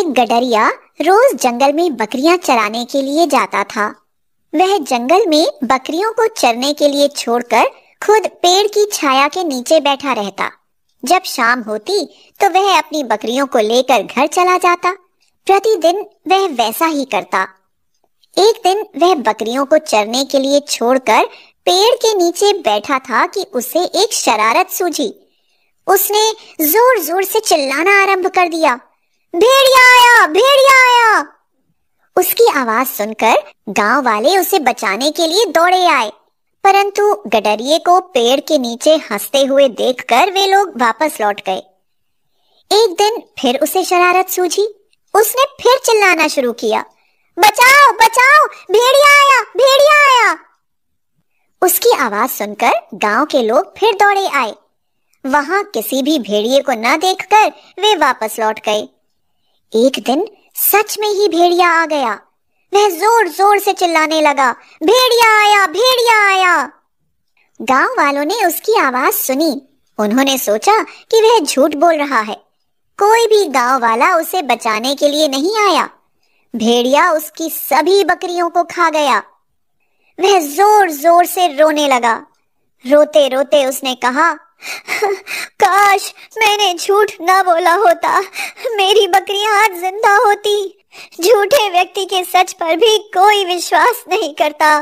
एक गडरिया रोज जंगल में बकरियां चराने के लिए जाता था वह जंगल में बकरियों को चरने के लिए छोड़कर खुद पेड़ की छाया के नीचे बैठा रहता जब शाम होती तो वह अपनी बकरियों को लेकर घर चला जाता प्रतिदिन वह वैसा ही करता एक दिन वह बकरियों को चरने के लिए छोड़कर पेड़ के नीचे बैठा था कि उसे एक शरारत सूझी उसने जोर जोर से चिल्लाना आरंभ कर दिया भेड़िया आया भेड़िया आया उसकी आवाज सुनकर गांव वाले उसे बचाने के लिए दौड़े आए परंतु गडरिये को पेड़ के नीचे हंसते हुए देखकर वे लोग वापस लौट गए एक दिन फिर उसे शरारत सूझी उसने फिर चिल्लाना शुरू किया बचाओ बचाओ भेड़िया आया भेड़िया आया उसकी आवाज सुनकर गांव के लोग फिर दौड़े आए वहां किसी भी भेड़िए को न देखकर वे वापस लौट गए एक दिन सच में ही भेड़िया आ गया वह जोर जोर से चिल्लाने लगा भेड़िया आया भेड़िया आया गांव वालों ने उसकी आवाज सुनी उन्होंने सोचा कि वह झूठ बोल रहा है कोई भी गांव वाला उसे बचाने के लिए नहीं आया भेड़िया उसकी सभी बकरियों को खा गया वह जोर जोर से रोने लगा रोते रोते उसने कहा काश मैंने झूठ ना बोला होता मेरी बकरियां आज जिंदा होती झूठे व्यक्ति के सच पर भी कोई विश्वास नहीं करता